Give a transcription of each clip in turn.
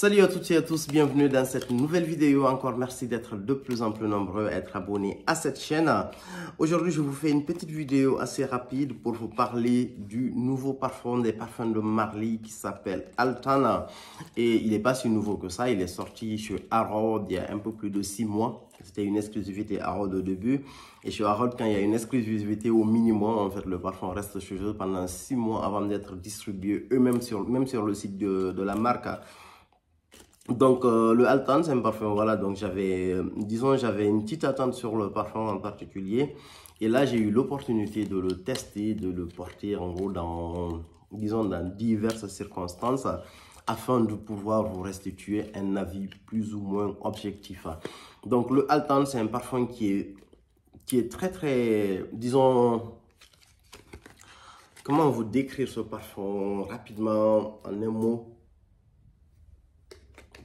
Salut à toutes et à tous, bienvenue dans cette nouvelle vidéo. Encore merci d'être de plus en plus nombreux à être abonnés à cette chaîne. Aujourd'hui, je vous fais une petite vidéo assez rapide pour vous parler du nouveau parfum, des parfums de Marley qui s'appelle Altana. Et il n'est pas si nouveau que ça, il est sorti chez Harold il y a un peu plus de 6 mois. C'était une exclusivité Harold au début. Et chez Harold, quand il y a une exclusivité au minimum, en fait, le parfum reste chez eux pendant six mois avant d'être distribué eux-mêmes, sur, même sur le site de, de la marque. Donc euh, le Altan, c'est un parfum, voilà, donc j'avais, euh, disons, j'avais une petite attente sur le parfum en particulier. Et là, j'ai eu l'opportunité de le tester, de le porter en gros dans, disons, dans diverses circonstances afin de pouvoir vous restituer un avis plus ou moins objectif. Donc le Altan, c'est un parfum qui qui est très, très, disons, comment vous décrire ce parfum rapidement en un mot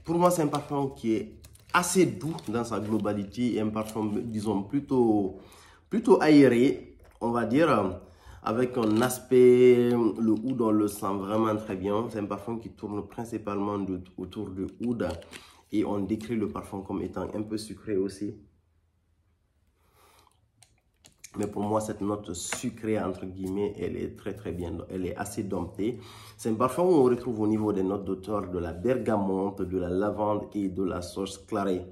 pour moi, c'est un parfum qui est assez doux dans sa globalité et un parfum, disons, plutôt, plutôt aéré, on va dire, avec un aspect, le oud, on le sent vraiment très bien. C'est un parfum qui tourne principalement autour du oud et on décrit le parfum comme étant un peu sucré aussi. Mais pour moi, cette note sucrée, entre guillemets, elle est très très bien, elle est assez domptée. C'est un parfum où on retrouve au niveau des notes d'auteur de la bergamote, de la lavande et de la sauce clarée.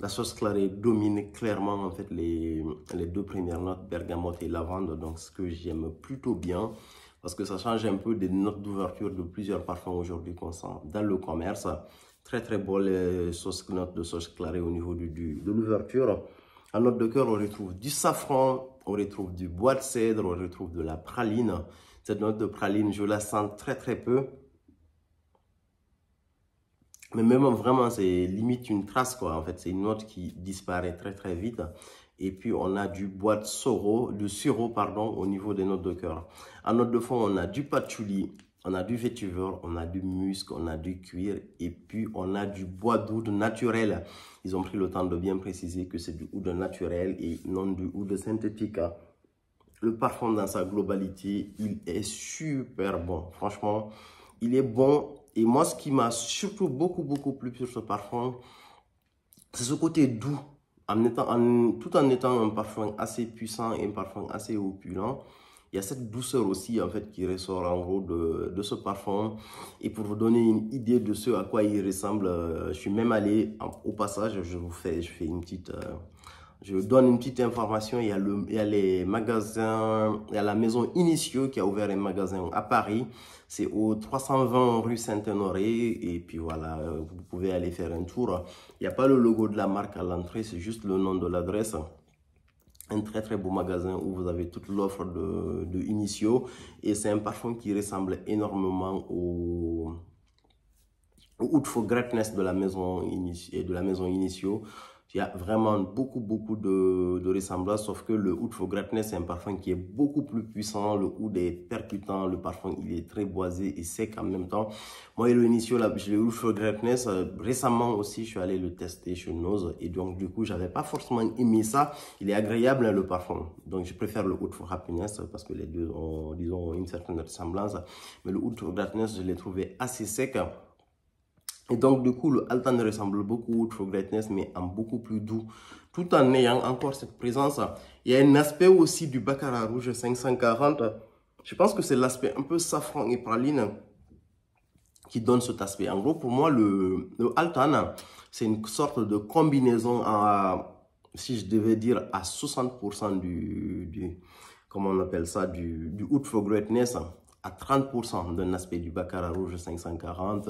La sauce clarée domine clairement en fait les, les deux premières notes, bergamote et lavande, donc ce que j'aime plutôt bien parce que ça change un peu des notes d'ouverture de plusieurs parfums aujourd'hui qu'on sent dans le commerce. Très très beau euh, les notes de sauce clarée au niveau du de l'ouverture la note de cœur, on retrouve du safran, on retrouve du bois de cèdre, on retrouve de la praline. Cette note de praline, je la sens très très peu. Mais même vraiment, c'est limite une trace quoi. En fait, c'est une note qui disparaît très très vite. Et puis, on a du bois de soro, du sirop pardon, au niveau des notes de cœur. En note de fond, on a du patchouli, on a du vétiver, on a du musc, on a du cuir et puis on a du bois d'oudre naturel. Ils ont pris le temps de bien préciser que c'est du oud naturel et non du oud synthétique. Le parfum dans sa globalité, il est super bon. Franchement, il est bon. Et moi, ce qui m'a surtout beaucoup, beaucoup plu sur ce parfum, c'est ce côté doux. tout en étant un parfum assez puissant et un parfum assez opulent, il y a cette douceur aussi, en fait, qui ressort en gros de, de ce parfum. Et pour vous donner une idée de ce à quoi il ressemble, euh, je suis même allé, au passage, je vous fais, je fais une petite... Euh, je donne une petite information, il y, a le, il y a les magasins, il y a la maison Initio qui a ouvert un magasin à Paris. C'est au 320 rue Saint-Honoré et puis voilà, euh, vous pouvez aller faire un tour. Il n'y a pas le logo de la marque à l'entrée, c'est juste le nom de l'adresse un très très beau magasin où vous avez toute l'offre de, de Initio et c'est un parfum qui ressemble énormément au, Greatness de la maison, et de la maison Initio il y a vraiment beaucoup, beaucoup de, de ressemblances, sauf que le Oud for Greatness, c'est un parfum qui est beaucoup plus puissant. Le Oud est percutant, le parfum, il est très boisé et sec en même temps. Moi, il initio, eu le Oud for Greatness, euh, récemment aussi, je suis allé le tester chez Nose. Et donc, du coup, j'avais pas forcément aimé ça. Il est agréable, le parfum. Donc, je préfère le Oud for Happiness parce que les deux ont, disons, une certaine ressemblance. Mais le Oud for Greatness, je l'ai trouvé assez sec. Et donc, du coup, le Altan ressemble beaucoup au True Greatness, mais en beaucoup plus doux, tout en ayant encore cette présence. Il y a un aspect aussi du Baccarat Rouge 540. Je pense que c'est l'aspect un peu safran et praline qui donne cet aspect. En gros, pour moi, le, Altan, c'est une sorte de combinaison à, si je devais dire, à 60% du, du, comment on appelle ça, du, du Out for Greatness à 30% d'un aspect du baccarat rouge 540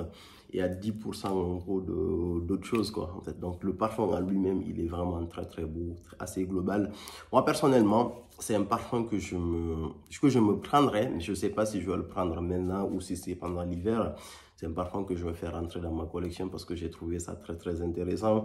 et à 10% en gros d'autres choses quoi donc le parfum en lui-même il est vraiment très très beau assez global moi personnellement c'est un parfum que je me que je me prendrai mais je sais pas si je vais le prendre maintenant ou si c'est pendant l'hiver c'est un parfum que je vais faire rentrer dans ma collection parce que j'ai trouvé ça très très intéressant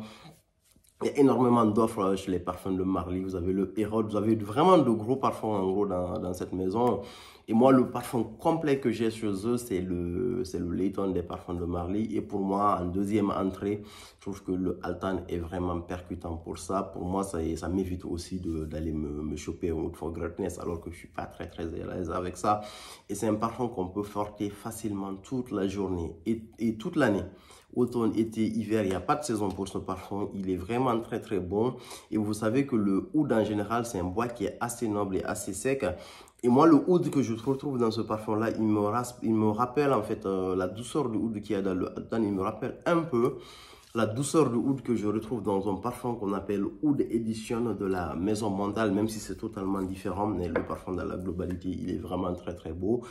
il y a énormément d'offres euh, chez les parfums de Marly. Vous avez le Hérode, vous avez vraiment de gros parfums en gros dans, cette maison. Et moi, le parfum complet que j'ai chez eux, c'est le, c'est le Layton des parfums de Marly. Et pour moi, en deuxième entrée, je trouve que le Altan est vraiment percutant pour ça. Pour moi, ça, m'évite aussi d'aller me, choper au for greatness alors que je ne suis pas très très à l'aise avec ça. Et c'est un parfum qu'on peut porter facilement toute la journée et toute l'année automne, été, hiver, il n'y a pas de saison pour ce parfum. Il est vraiment très très bon. Et vous savez que le oud en général, c'est un bois qui est assez noble et assez sec. Et moi, le oud que je retrouve dans ce parfum-là, il, me il me rappelle en fait euh, la douceur de oud qu'il y a dans le Il me rappelle un peu la douceur de oud que je retrouve dans un parfum qu'on appelle Oud Edition de la Maison Mentale, même si c'est totalement différent, mais le parfum dans la globalité, il est vraiment très très beau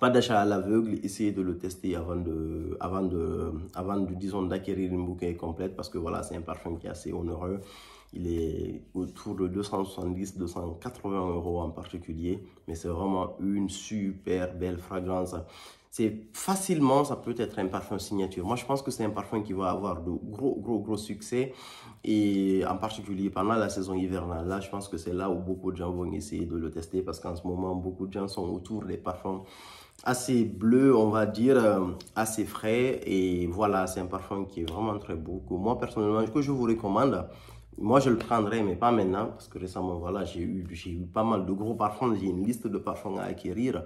pas d'achat à l'aveugle, essayez de le tester avant de, disons, d'acquérir une bouquet complète parce que voilà, c'est un parfum qui est assez onéreux. Il est autour de 270-280 euros en particulier, mais c'est vraiment une super belle fragrance c'est facilement, ça peut être un parfum signature. Moi, je pense que c'est un parfum qui va avoir de gros, gros, gros succès. Et en particulier pendant la saison hivernale, là, je pense que c'est là où beaucoup de gens vont essayer de le tester parce qu'en ce moment, beaucoup de gens sont autour des parfums assez bleus, on va dire, euh, assez frais. Et voilà, c'est un parfum qui est vraiment très beau. moi, personnellement, que je vous recommande, moi, je le prendrai, mais pas maintenant, parce que récemment, voilà, j'ai eu, eu pas mal de gros parfums. J'ai une liste de parfums à acquérir.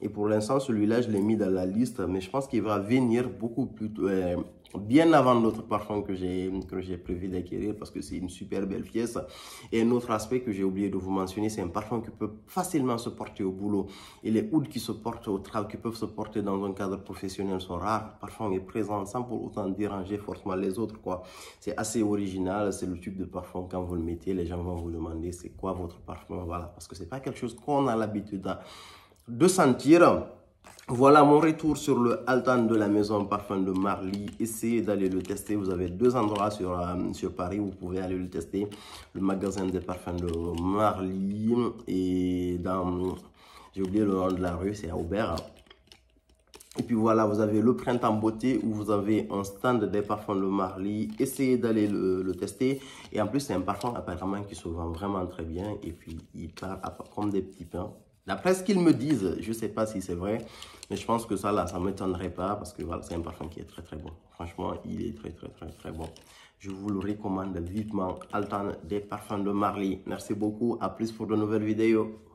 Et pour l'instant, celui-là, je l'ai mis dans la liste, mais je pense qu'il va venir beaucoup plus euh, bien avant l'autre parfum que j'ai que j'ai prévu d'acquérir parce que c'est une super belle pièce. Et un autre aspect que j'ai oublié de vous mentionner, c'est un parfum qui peut facilement se porter au boulot. Et les hoods qui se portent au travail, qui peuvent se porter dans un cadre professionnel sont rares. Le parfum est présent sans pour autant déranger fortement les autres quoi. C'est assez original, c'est le type de parfum quand vous le mettez, les gens vont vous demander c'est quoi votre parfum voilà parce que c'est pas quelque chose qu'on a l'habitude à hein de sentir. Voilà mon retour sur le Altan de la maison parfum de Marly. Essayez d'aller le tester. Vous avez deux endroits sur, euh, Paris où vous pouvez aller le tester. Le magasin des parfums de Marly et dans... J'ai oublié le nom de la rue, c'est à Aubert. Et puis voilà, vous avez le printemps beauté où vous avez un stand des parfums de Marly. Essayez d'aller le, le, tester. Et en plus, c'est un parfum apparemment qui se vend vraiment très bien. Et puis, il part comme des petits pains. D'après ce qu'ils me disent, je ne sais pas si c'est vrai, mais je pense que ça, là, ça ne m'étonnerait pas parce que voilà, c'est un parfum qui est très, très bon. Franchement, il est très, très, très, très bon. Je vous le recommande vivement. Altan des parfums de Marley. Merci beaucoup. À plus pour de nouvelles vidéos.